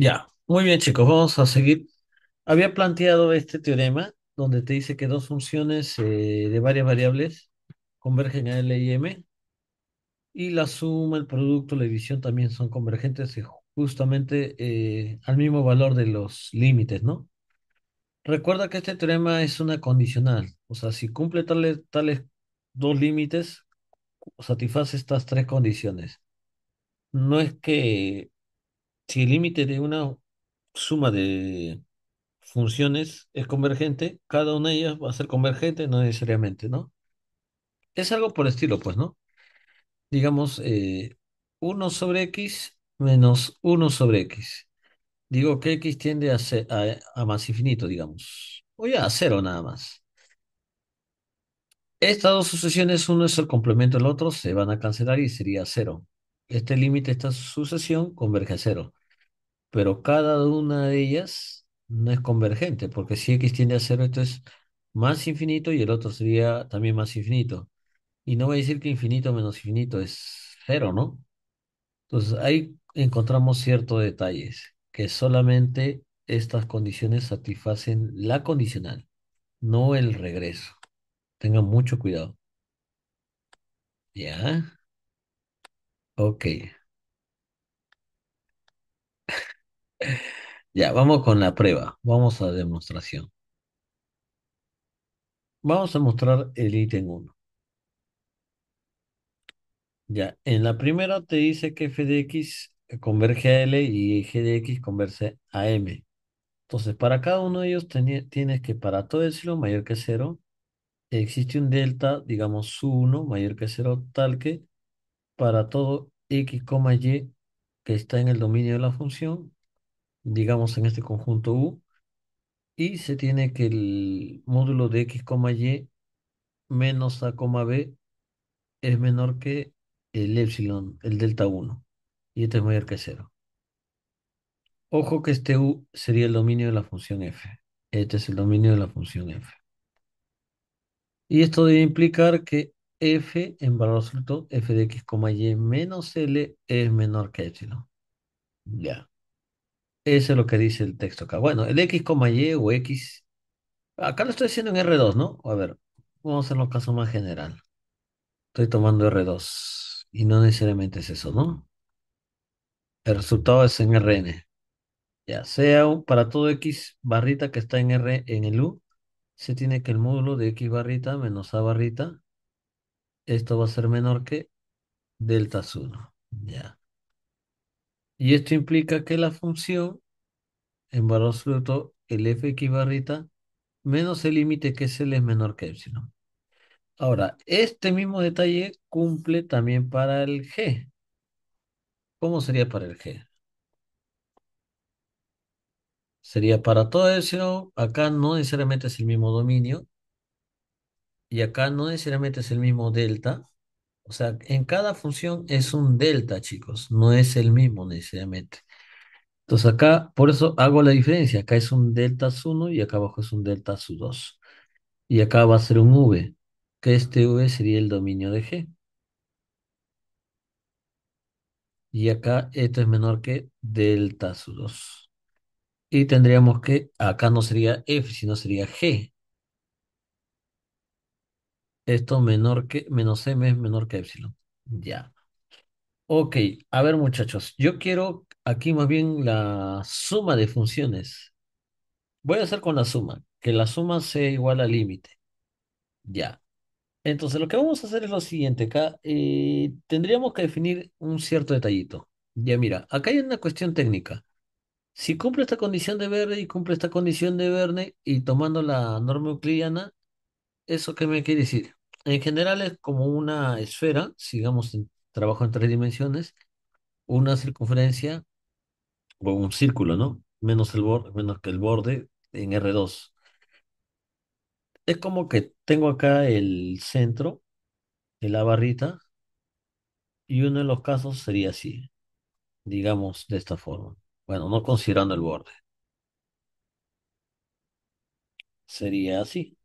Ya, muy bien chicos, vamos a seguir. Había planteado este teorema donde te dice que dos funciones eh, de varias variables convergen a L y M y la suma, el producto, la división también son convergentes eh, justamente eh, al mismo valor de los límites, ¿no? Recuerda que este teorema es una condicional, o sea, si cumple tales, tales dos límites, satisface estas tres condiciones. No es que si el límite de una suma de funciones es convergente, cada una de ellas va a ser convergente, no necesariamente, ¿no? Es algo por estilo, pues, ¿no? Digamos, 1 eh, sobre x menos 1 sobre x. Digo que x tiende a, a más infinito, digamos. O ya a cero nada más. Estas dos sucesiones, uno es el complemento del otro, se van a cancelar y sería cero. Este límite, esta sucesión, converge a cero pero cada una de ellas no es convergente, porque si x tiende a cero, esto es más infinito y el otro sería también más infinito. Y no voy a decir que infinito menos infinito es cero, ¿no? Entonces ahí encontramos ciertos detalles, que solamente estas condiciones satisfacen la condicional, no el regreso. Tengan mucho cuidado. ¿Ya? Ok. Ya, vamos con la prueba. Vamos a demostración. Vamos a mostrar el ítem 1. Ya, en la primera te dice que f de x converge a L y g de x converge a M. Entonces, para cada uno de ellos tienes que para todo el silo mayor que 0, existe un delta, digamos, su 1 mayor que 0, tal que para todo x, y que está en el dominio de la función, digamos, en este conjunto U, y se tiene que el módulo de X, Y menos A, B es menor que el epsilon, el delta 1, y este es mayor que 0. Ojo que este U sería el dominio de la función f. Este es el dominio de la función f. Y esto debe implicar que f en valor absoluto, f de x, y menos l es menor que epsilon. Ya. Eso es lo que dice el texto acá. Bueno, el X, Y o X. Acá lo estoy haciendo en R2, ¿no? A ver, vamos a hacerlo caso más general. Estoy tomando R2 y no necesariamente es eso, ¿no? El resultado es en Rn. Ya sea para todo X barrita que está en R en el U, se tiene que el módulo de X barrita menos A barrita, esto va a ser menor que delta 1. Ya. Y esto implica que la función en valor absoluto, el f barrita, menos el límite que es el es menor que epsilon. Ahora, este mismo detalle cumple también para el G. ¿Cómo sería para el G? Sería para todo epsilon. Acá no necesariamente es el mismo dominio. Y acá no necesariamente es el mismo delta. O sea, en cada función es un delta, chicos, no es el mismo necesariamente. Entonces acá, por eso hago la diferencia. Acá es un delta su 1 y acá abajo es un delta su 2. Y acá va a ser un V, que este V sería el dominio de G. Y acá esto es menor que delta su 2. Y tendríamos que, acá no sería F, sino sería G. Esto menor que, menos m es menor que epsilon. Ya. Ok, a ver muchachos, yo quiero aquí más bien la suma de funciones. Voy a hacer con la suma, que la suma sea igual al límite. Ya. Entonces lo que vamos a hacer es lo siguiente, acá eh, tendríamos que definir un cierto detallito. Ya mira, acá hay una cuestión técnica. Si cumple esta condición de verde y cumple esta condición de Verne y tomando la norma euclidiana, ¿eso qué me quiere decir? En general es como una esfera, sigamos en trabajo en tres dimensiones, una circunferencia o un círculo, ¿no? Menos el borde, menos que el borde en R2. Es como que tengo acá el centro de la barrita y uno de los casos sería así, digamos de esta forma. Bueno, no considerando el borde. Sería así.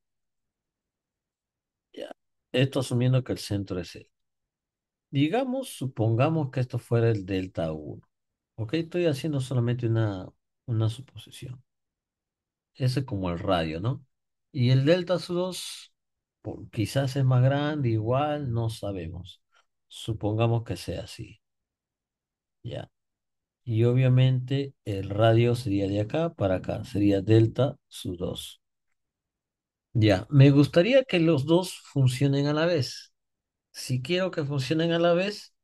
Esto asumiendo que el centro es él. Digamos, supongamos que esto fuera el delta 1. ¿Ok? Estoy haciendo solamente una, una suposición. Ese es como el radio, ¿no? Y el delta 2 por, quizás es más grande, igual, no sabemos. Supongamos que sea así. Ya. Y obviamente el radio sería de acá para acá, sería delta sub 2. Ya, me gustaría que los dos funcionen a la vez. Si quiero que funcionen a la vez,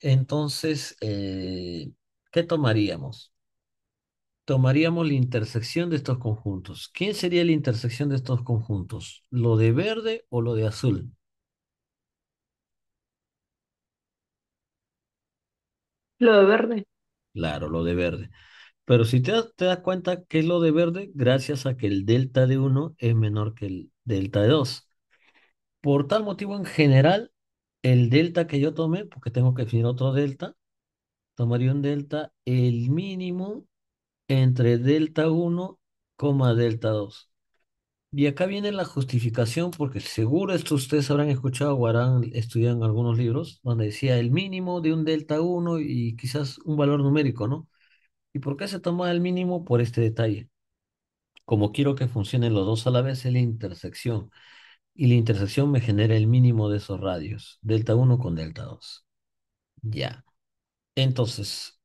entonces, eh, ¿qué tomaríamos? Tomaríamos la intersección de estos conjuntos. ¿Quién sería la intersección de estos conjuntos? ¿Lo de verde o lo de azul? Lo de verde. Claro, lo de verde. Pero si te, das- te das cuenta que es lo de verde, gracias a que el delta de 1 es menor que el delta de 2. Por tal motivo, en general, el delta que yo tome, porque tengo que definir otro delta, tomaría un delta el mínimo entre delta 1, coma delta 2. Y acá viene la justificación, porque seguro esto ustedes habrán escuchado o habrán estudiado en algunos libros, donde decía el mínimo de un delta 1 y quizás un valor numérico, ¿no? ¿Y por qué se toma el mínimo? Por este detalle. Como quiero que funcionen los dos a la vez, es la intersección. Y la intersección me genera el mínimo de esos radios, delta 1 con delta 2. Ya. Entonces,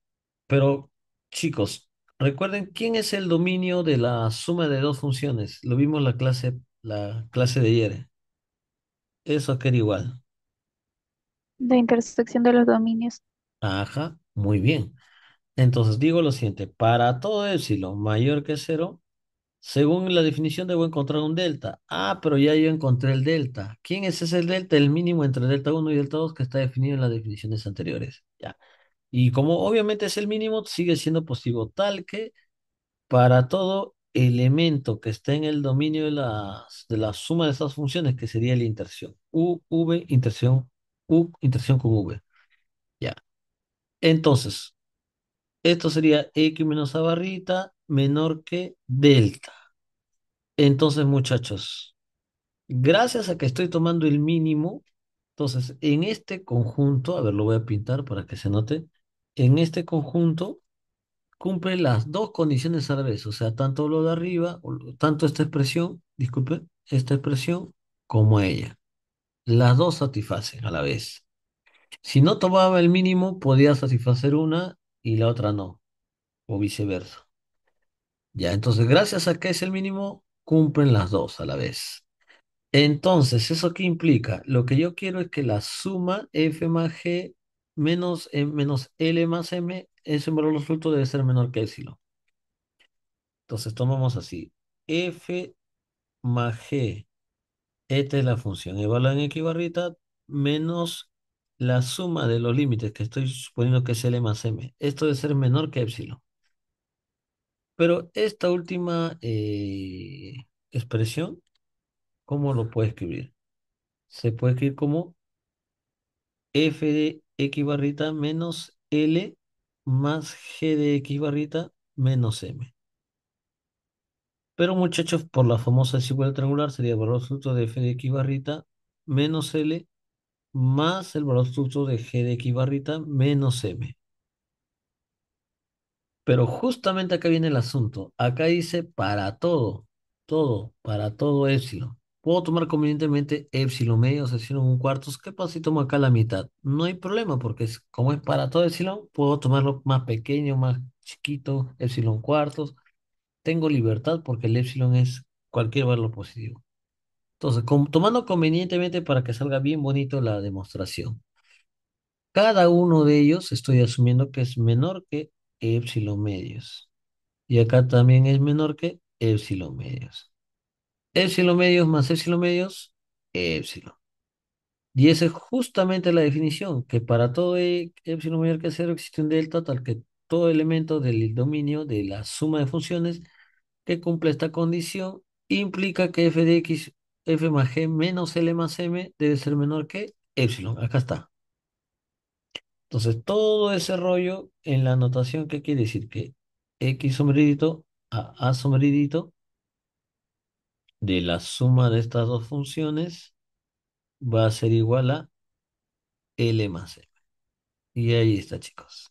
pero chicos, recuerden quién es el dominio de la suma de dos funciones. Lo vimos en la clase, la clase de ayer. Eso queda igual. La intersección de los dominios. Ajá, muy bien. Entonces digo lo siguiente, para todo epsilon mayor que cero, según la definición debo encontrar un delta. Ah, pero ya yo encontré el delta. ¿Quién es ese delta? El mínimo entre delta 1 y delta 2 que está definido en las definiciones anteriores. Ya. Y como obviamente es el mínimo, sigue siendo positivo, tal que para todo elemento que esté en el dominio de la, de la suma de estas funciones, que sería la intersección U, V, intersección U, intersección con V. Ya. Entonces, esto sería X menos A barrita menor que delta. Entonces, muchachos, gracias a que estoy tomando el mínimo, entonces en este conjunto, a ver, lo voy a pintar para que se note, en este conjunto cumple las dos condiciones a la vez, o sea, tanto lo de arriba, tanto esta expresión, disculpe esta expresión como ella. Las dos satisfacen a la vez. Si no tomaba el mínimo, podía satisfacer una y la otra no, o viceversa. Ya, entonces gracias a que es el mínimo, cumplen las dos a la vez. Entonces, ¿eso qué implica? Lo que yo quiero es que la suma f más g menos, menos l más m, ese valor absoluto debe ser menor que epsilon. Entonces tomamos así, f más g, esta es la función, evaluada en x barrita, menos la suma de los límites, que estoy suponiendo que es L más M, esto debe ser menor que epsilon. Pero esta última eh, expresión, ¿cómo lo puedo escribir? Se puede escribir como f de x barrita menos L más g de x barrita menos m. Pero muchachos, por la famosa desigualdad triangular sería valor absoluto de f de x barrita menos L más el valor absoluto de g de x barrita menos m. Pero justamente acá viene el asunto. Acá dice para todo, todo, para todo epsilon. Puedo tomar convenientemente epsilon medios, epsilon un cuartos. ¿Qué pasa si tomo acá la mitad? No hay problema porque es, como es para todo epsilon, puedo tomarlo más pequeño, más chiquito, epsilon cuartos. Tengo libertad porque el epsilon es cualquier valor positivo. Entonces, tomando convenientemente para que salga bien bonito la demostración. Cada uno de ellos estoy asumiendo que es menor que epsilon medios. Y acá también es menor que epsilon medios. Epsilon medios más epsilon medios, epsilon. Y esa es justamente la definición, que para todo e, epsilon mayor que cero existe un delta tal que todo elemento del dominio de la suma de funciones que cumple esta condición implica que f de x F más G menos L más M debe ser menor que epsilon. Acá está. Entonces, todo ese rollo en la notación, ¿qué quiere decir? Que X sombridito a A sombridito de la suma de estas dos funciones va a ser igual a L más M. Y ahí está, chicos.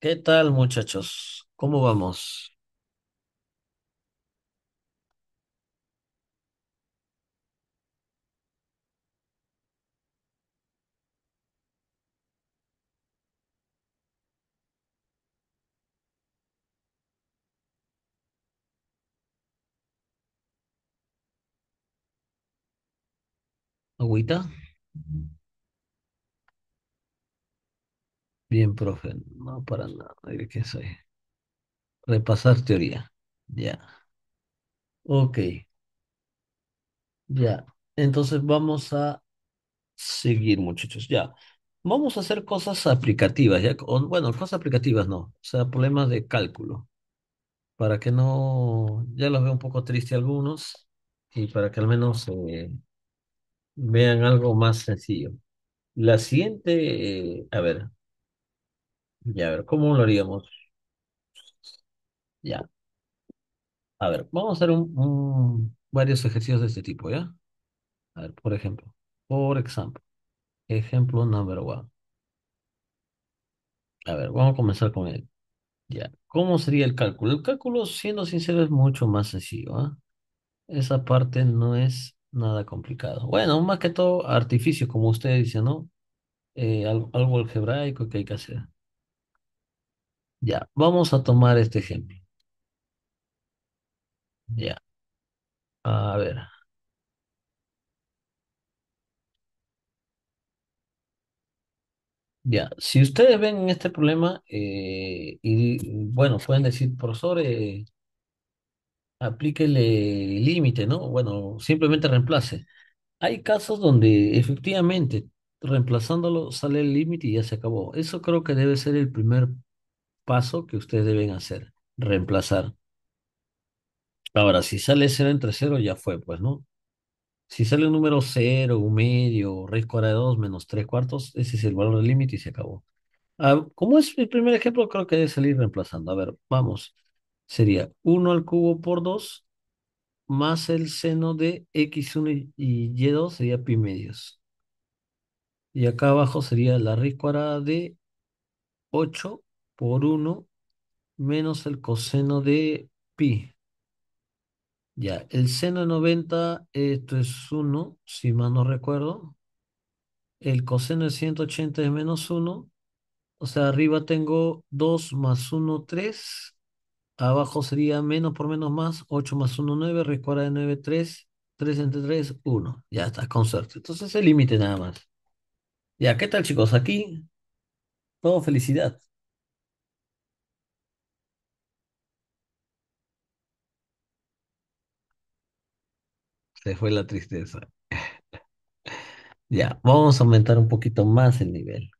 ¿Qué tal, muchachos? ¿Cómo vamos? Agüita. Bien, profe, no para nada. ¿Qué Repasar teoría. Ya. Ok. Ya. Entonces vamos a seguir, muchachos. Ya. Vamos a hacer cosas aplicativas, ya. bueno, cosas aplicativas no. O sea, problemas de cálculo. Para que no. Ya los veo un poco tristes algunos. Y para que al menos eh, Vean algo más sencillo. La siguiente, eh, a ver, ya a ver, ¿cómo lo haríamos? Ya, a ver, vamos a hacer un, varios ejercicios de este tipo, ¿ya? A ver, por ejemplo, por ejemplo, ejemplo number one. A ver, vamos a comenzar con él. Ya, ¿cómo sería el cálculo? El cálculo, siendo sincero, es mucho más sencillo, ¿ah? Esa parte no es Nada complicado. Bueno, más que todo artificio, como usted dice, ¿no? Eh, algo algebraico que hay que hacer. Ya, vamos a tomar este ejemplo. Ya, a ver. Ya, si ustedes ven este problema, eh, y bueno, pueden decir, profesor, eh, aplíquele límite, ¿no? Bueno, simplemente reemplace. Hay casos donde efectivamente reemplazándolo sale el límite y ya se acabó. Eso creo que debe ser el primer paso que ustedes deben hacer, reemplazar. Ahora, si sale 0 entre 0, ya fue, pues, ¿no? Si sale un número 0, un medio, raíz cuadrada de 2 menos 3 cuartos, ese es el valor del límite y se acabó. Ah, como es el primer ejemplo, creo que debe salir reemplazando. A ver, vamos sería 1 al cubo por 2 más el seno de x1 y y2 sería pi medios. Y acá abajo sería la raíz cuadrada de 8 por 1 menos el coseno de pi. Ya, el seno de 90, esto es 1, si mal no recuerdo. El coseno de 180 es menos 1. O sea, arriba tengo 2 más 1, 3. Abajo sería menos por menos más, 8 más 1, 9, Recuerda de 9, 3, 3 entre 3, 1. Ya está, con suerte. Entonces el límite nada más. Ya, ¿qué tal chicos? Aquí, todo felicidad. Se fue la tristeza. ya, vamos a aumentar un poquito más el nivel.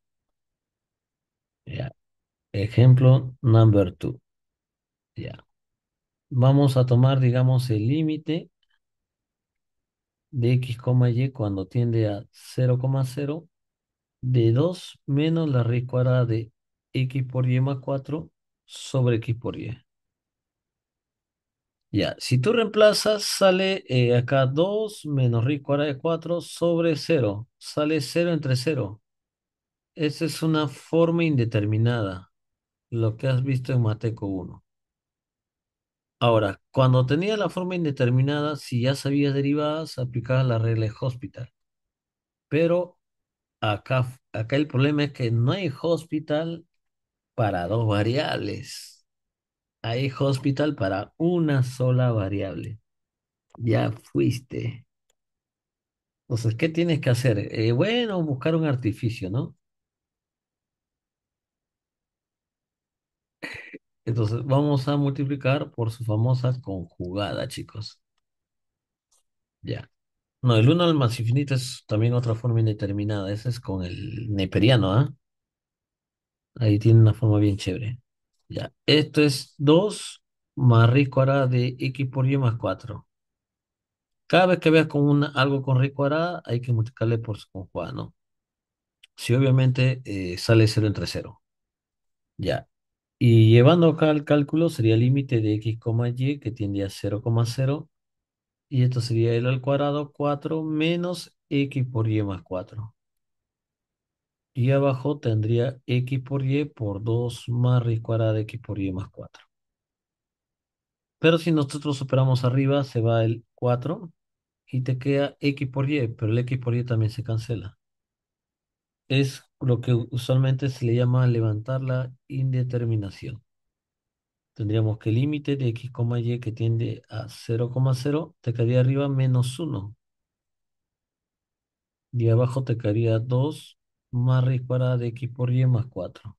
Ya. Ejemplo number 2. Ya. Vamos a tomar, digamos, el límite de x, y cuando tiende a 0,0 de 2 menos la raíz cuadrada de x por y más 4 sobre x por y. Ya, si tú reemplazas, sale eh, acá 2 menos raíz cuadrada de 4 sobre 0. Sale 0 entre 0. Esa es una forma indeterminada, lo que has visto en Mateco 1. Ahora, cuando tenía la forma indeterminada, si ya sabías derivadas, aplicabas la regla de hospital. Pero acá, el problema es que no hay hospital para dos variables. Hay hospital para una sola variable. Ya fuiste. Entonces, ¿qué tienes que hacer? Eh, bueno, buscar un artificio, ¿no? Entonces vamos a multiplicar por su famosa conjugada, chicos. Ya. No, el 1 al más infinito es también otra forma indeterminada. esa es con el neperiano, ¿ah? Ahí tiene una forma bien chévere. Ya. Esto es 2 más raíz cuadrada de x por y más 4. Cada vez que veas con algo con rico cuadrada, hay que multiplicarle por su conjugada, ¿no? Si obviamente eh, sale 0 entre 0. Ya. Y llevando acá el cálculo sería el límite de x, y que tiende a 0,0. Y esto sería el al cuadrado 4 menos x por y más 4. Y abajo tendría x por y por 2 más raíz cuadrada de x por y más 4. Pero si nosotros superamos arriba se va el 4 y te queda x por y, pero el x por y también se cancela es lo que usualmente se le llama levantar la indeterminación. Tendríamos que el límite de x, y que tiende a 0,0 te quedaría arriba menos 1. Y abajo te caería 2 más raíz cuadrada de x por y más 4.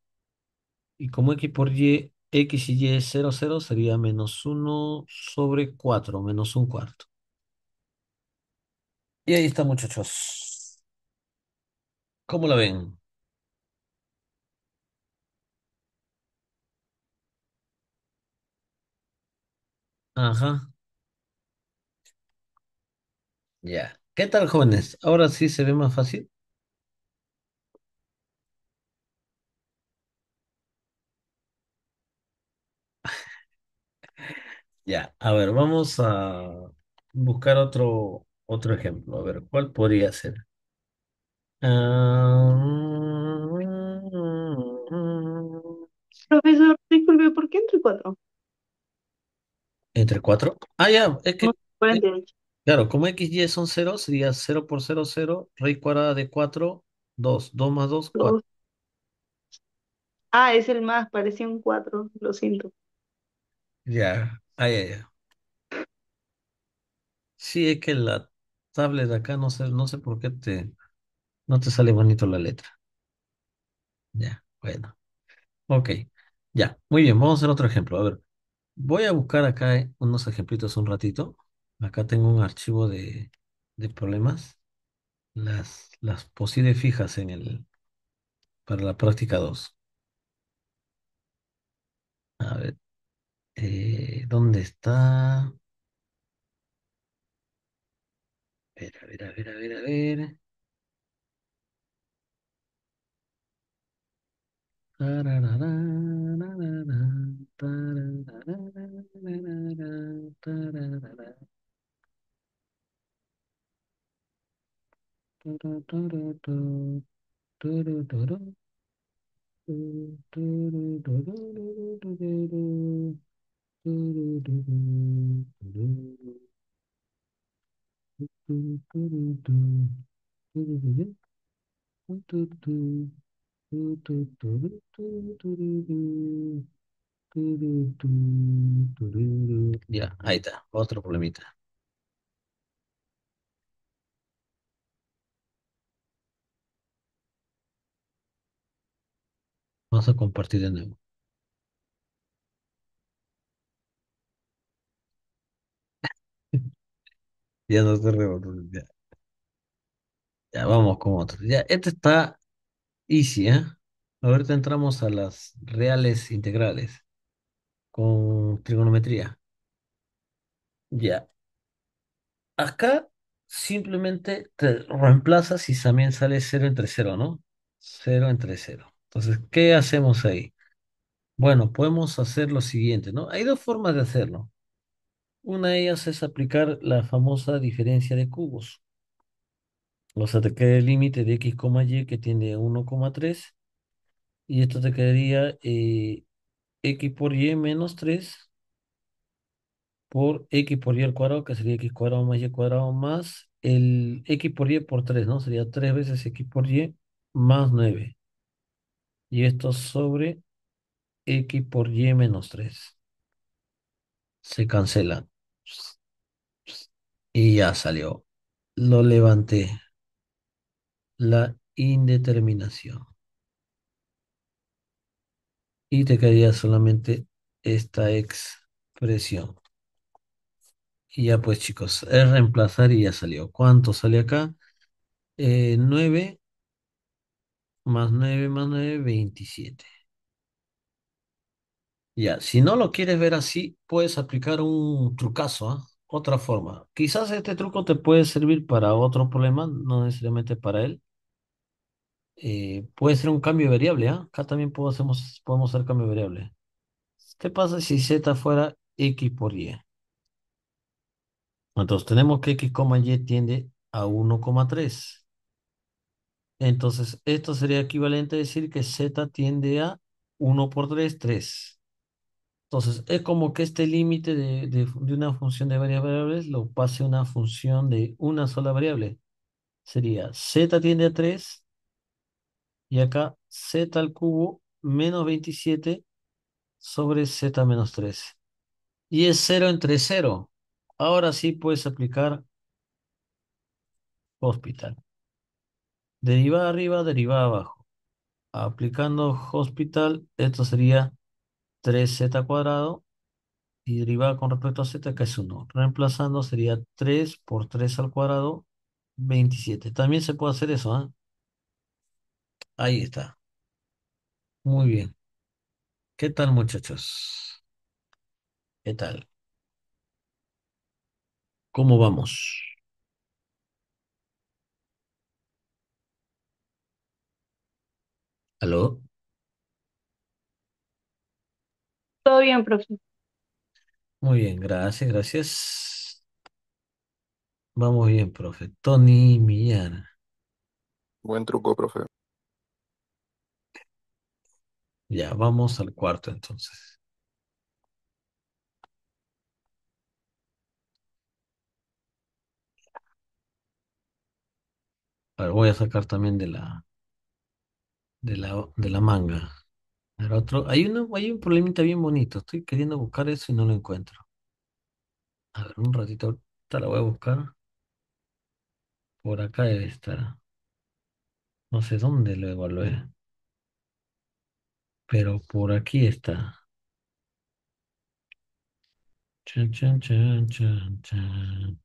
Y como x por y, x y y es 0,0 sería menos 1 sobre 4, menos un cuarto. Y ahí está, muchachos. ¿Cómo la ven? Ajá, ya. ¿Qué tal, jóvenes? ¿Ahora sí se ve más fácil? Ya, a ver, vamos a buscar otro, otro ejemplo. A ver, ¿cuál podría ser? Ah, Profesor, disculpe, ¿por qué entre cuatro? ¿Entre cuatro? Ah, ya, es que, eh, claro, como x, y son 0 sería 0 por 0, 0, raíz cuadrada de 4, 2, 2 más 2, 4. Ah, es el más, parecía un 4 lo siento. Ya, ahí, ahí ya. Sí, es que la tabla de acá no sé, no sé por qué te... No te sale bonito la letra. Ya, bueno. Ok, ya. Muy bien, vamos a hacer otro ejemplo. A ver, voy a buscar acá eh, unos ejemplitos un ratito. Acá tengo un archivo de, problemas. Las, las posibles fijas en el, para la práctica 2. A ver, eh, ¿dónde está? A ver, a ver, a ver, a ver, a ver. do do do do Ya, ahí está, otro problemita. Vamos a compartir de nuevo. ya no se rebotó, Ya. ya vamos con otro. Ya, este está Easy, ¿eh? Ahorita entramos a las reales integrales con trigonometría. Ya. Acá simplemente te reemplazas y también sale 0 entre 0, ¿no? 0 entre 0. Entonces, ¿qué hacemos ahí? Bueno, podemos hacer lo siguiente, ¿no? Hay dos formas de hacerlo. Una de ellas es aplicar la famosa diferencia de cubos. O sea, te queda el límite de x, y que tiene 1,3 y esto te quedaría eh, x por y menos 3 por x por y al cuadrado, que sería x cuadrado más y cuadrado más el x por y por 3, ¿no? Sería 3 veces x por y más 9. Y esto sobre x por y menos 3. Se cancela. Y ya salió. Lo levanté la indeterminación. Y te quedaría solamente esta expresión. Y ya pues chicos, es reemplazar y ya salió. ¿Cuánto sale acá? 9 eh, más 9 más 9, 27. Ya, si no lo quieres ver así, puedes aplicar un trucazo, ¿ah? otra forma. Quizás este truco te puede servir para otro problema, no necesariamente para él. Eh, puede ser un cambio de variable, ¿ah? Acá también podemos, podemos hacer cambio de variable. ¿Qué pasa si z fuera x por y? Entonces tenemos que x, y tiende a 1,3. Entonces esto sería equivalente a decir que z tiende a 1 por 3, 3. Entonces, es eh, como que este límite de, una función de varias variables lo pase a una función de una sola variable. Sería z tiende a 3 y acá z al cubo menos 27 sobre z menos 3. Y es 0 entre 0. Ahora sí puedes aplicar hospital. Derivada arriba, derivada abajo. Aplicando hospital, esto sería 3z cuadrado y derivada con respecto a z que es 1. Reemplazando sería 3 por 3 al cuadrado, 27. También se puede hacer eso, ¿ah? Ahí está. Muy bien. ¿Qué tal, muchachos? ¿Qué tal? ¿Cómo vamos? ¿Aló? Todo bien, profe. Muy bien, gracias, gracias. Vamos bien, profe. Tony Millán. Buen truco, profe. Ya, vamos al cuarto entonces. A ver, voy a sacar también de la de la de la manga otro, hay uno, hay un problemita bien bonito. Estoy queriendo buscar eso y no lo encuentro. A ver, un ratito, ahorita la voy a buscar. Por acá debe estar. No sé dónde lo evalué. Pero por aquí está. Chan, chan, chan, chan, chan.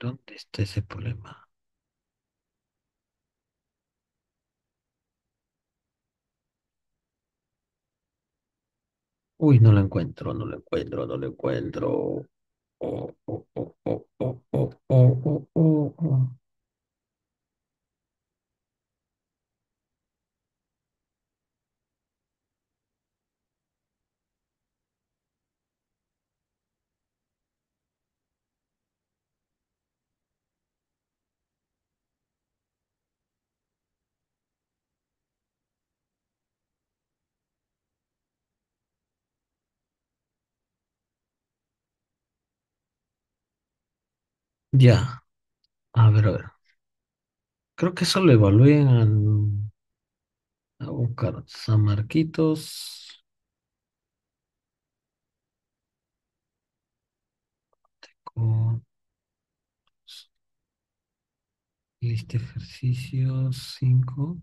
¿Dónde está ese problema? Uy, no lo encuentro, no lo encuentro, no lo encuentro. oh, oh, oh, oh, oh, oh, oh, oh. oh, oh. Ya, a ver, a ver. Creo que eso lo evalué en... A buscar San Marquitos. ejercicio Lista 5.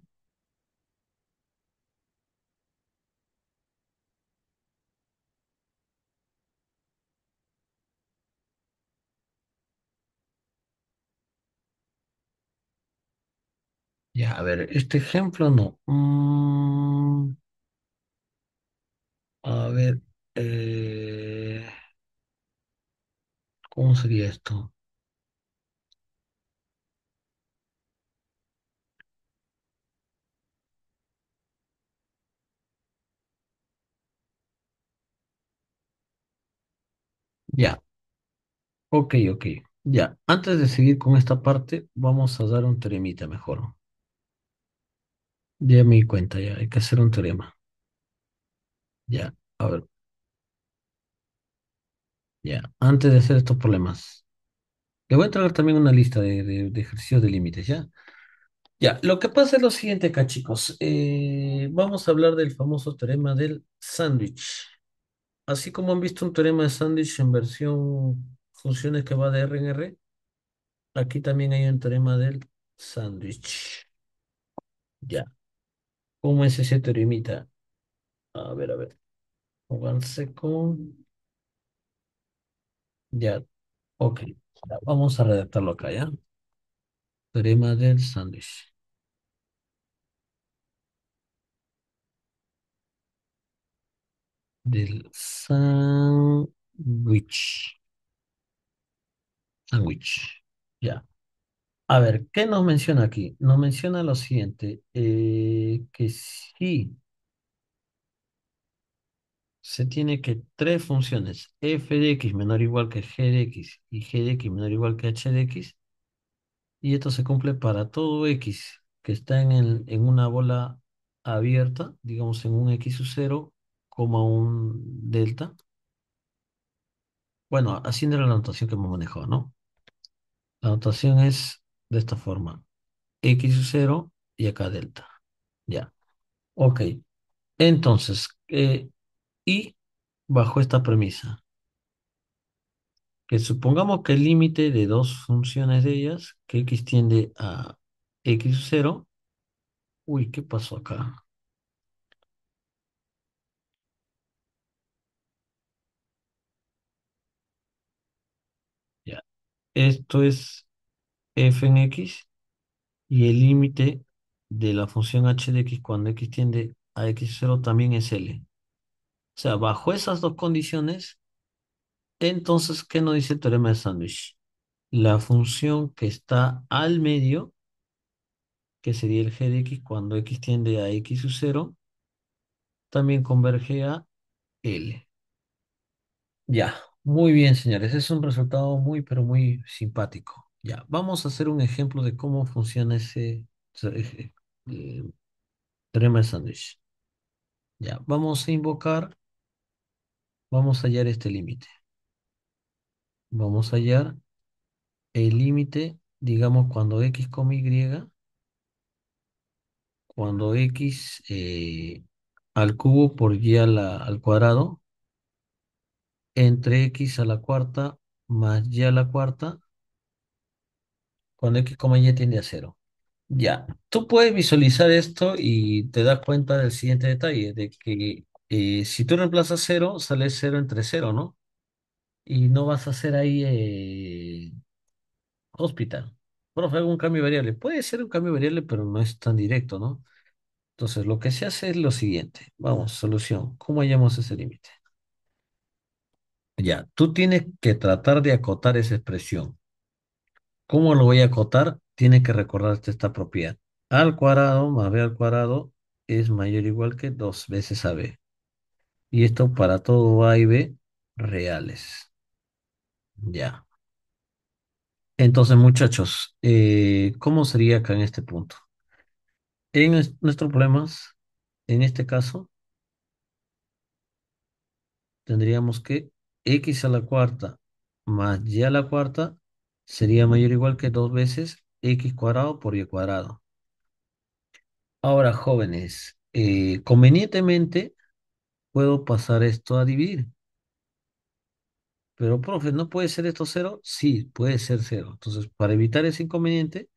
Ya, a ver, este ejemplo no. Mm, a ver, eh, ¿cómo sería esto? Ya, ok, ok. Ya, antes de seguir con esta parte, vamos a dar un tremita mejor. Ya me di cuenta, ya hay que hacer un teorema. Ya, a ver. Ya, antes de hacer estos problemas, le voy a entregar también una lista de, ejercicios de límites, ¿ya? Ya, lo que pasa es lo siguiente acá, chicos. Eh, vamos a hablar del famoso teorema del sándwich. Así como han visto un teorema de sándwich en versión funciones que va de R en R, aquí también hay un teorema del sándwich. Ya. ¿Cómo es ese teoremita? A ver, a ver. One second. Ya. Ok. Vamos a redactarlo acá, ¿ya? Teorema del sándwich. Del sándwich. Sándwich. Ya. A ver, ¿qué nos menciona aquí? Nos menciona lo siguiente, eh, que sí se tiene que tres funciones, f de x menor o igual que g de x y g de x menor o igual que h de x, y esto se cumple para todo x que está en, el, en una bola abierta, digamos en un x 0, coma un delta. Bueno, haciendo la notación que hemos manejado, ¿no? La notación es de esta forma. X0 y acá delta. Ya. Ok. Entonces, eh, y bajo esta premisa, que supongamos que el límite de dos funciones de ellas, que x tiende a x0, uy, ¿qué pasó acá? Ya. Esto es f en x y el límite de la función h de x cuando x tiende a x0 también es L. O sea, bajo esas dos condiciones, entonces, ¿qué nos dice el teorema de sándwich? La función que está al medio, que sería el g de x cuando x tiende a x0, también converge a L. Ya, muy bien, señores. Es un resultado muy, pero muy simpático. Ya, vamos a hacer un ejemplo de cómo funciona ese eh, teorema de sándwich. Ya, vamos a invocar, vamos a hallar este límite. Vamos a hallar el límite, digamos, cuando x come y, cuando x eh, al cubo por y al cuadrado, entre x a la cuarta más y a la cuarta cuando X, Y tiende a cero. Ya, tú puedes visualizar esto y te das cuenta del siguiente detalle, de que eh, si tú reemplazas cero, sale cero entre cero, ¿no? Y no vas a hacer ahí eh, hospital. Bueno, fue algún cambio variable. Puede ser un cambio variable, pero no es tan directo, ¿no? Entonces, lo que se hace es lo siguiente. Vamos, solución. ¿Cómo hallamos ese límite? Ya, tú tienes que tratar de acotar esa expresión. ¿Cómo lo voy a acotar? Tiene que recordarte esta propiedad. A al cuadrado más b al cuadrado es mayor o igual que dos veces a B. Y esto para todo A y B reales. Ya. Entonces, muchachos, eh, ¿cómo sería acá en este punto? En nuestros problemas, en este caso, tendríamos que x a la cuarta más y a la cuarta sería mayor o igual que dos veces x cuadrado por y cuadrado. Ahora, jóvenes, eh, convenientemente puedo pasar esto a dividir. Pero, profe, ¿no puede ser esto cero? Sí, puede ser cero. Entonces, para evitar ese inconveniente,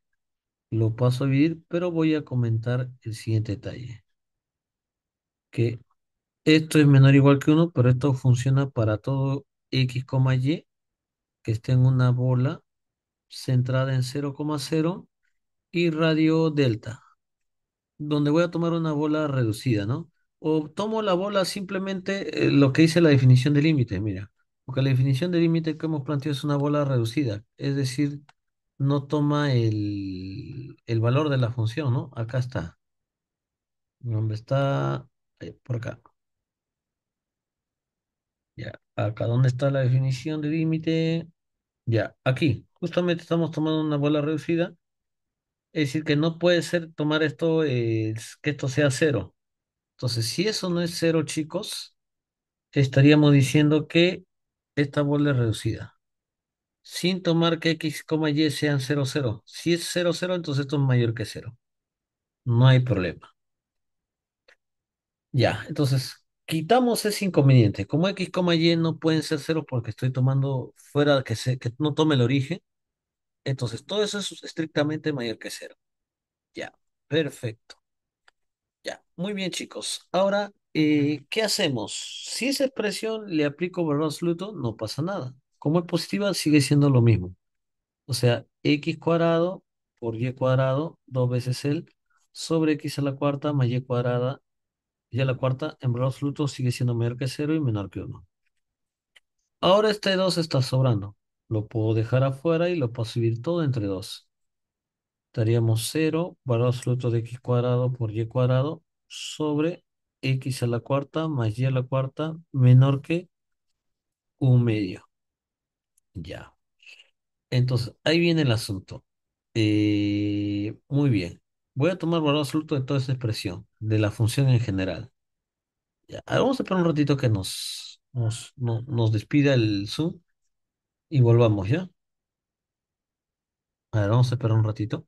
lo paso a dividir, pero voy a comentar el siguiente detalle. Que esto es menor o igual que 1, pero esto funciona para todo x, y que esté en una bola centrada en 0,0 y radio delta, donde voy a tomar una bola reducida, ¿no? O tomo la bola simplemente eh, lo que dice la definición de límite, mira. Porque la definición de límite que hemos planteado es una bola reducida, es decir, no toma el, el valor de la función, ¿no? Acá está. ¿Dónde está? Eh, por acá. Ya, acá, ¿dónde está la definición de límite? Ya, aquí justamente estamos tomando una bola reducida. Es decir, que no puede ser tomar esto, eh, que esto sea cero. Entonces, si eso no es cero, chicos, estaríamos diciendo que esta bola es reducida. Sin tomar que x, y sean cero, cero. Si es cero, cero, entonces esto es mayor que cero, No hay problema. Ya, entonces, Quitamos ese inconveniente. Como X, Y no pueden ser cero porque estoy tomando fuera que, que no tome el origen. Entonces, todo eso es estrictamente mayor que cero. Ya, perfecto. Ya, muy bien, chicos. Ahora, eh, ¿qué hacemos? Si esa expresión le aplico valor absoluto, no pasa nada. Como es positiva, sigue siendo lo mismo. O sea, x cuadrado por y cuadrado, dos veces el, sobre x a la cuarta más y cuadrada a la cuarta, en valor absoluto, sigue siendo mayor que 0 y menor que 1. Ahora este 2 está sobrando. Lo puedo dejar afuera y lo puedo subir todo entre 2. Daríamos 0, valor absoluto de x cuadrado por y cuadrado, sobre x a la cuarta más y a la cuarta menor que 1 medio. Ya. Entonces, ahí viene el asunto. Eh, muy bien. Voy a tomar valor absoluto de toda esa expresión, de la función en general. ahora vamos a esperar un ratito que nos, nos, nos despida el Zoom y volvamos, ¿ya? Ahora ver, vamos a esperar un ratito.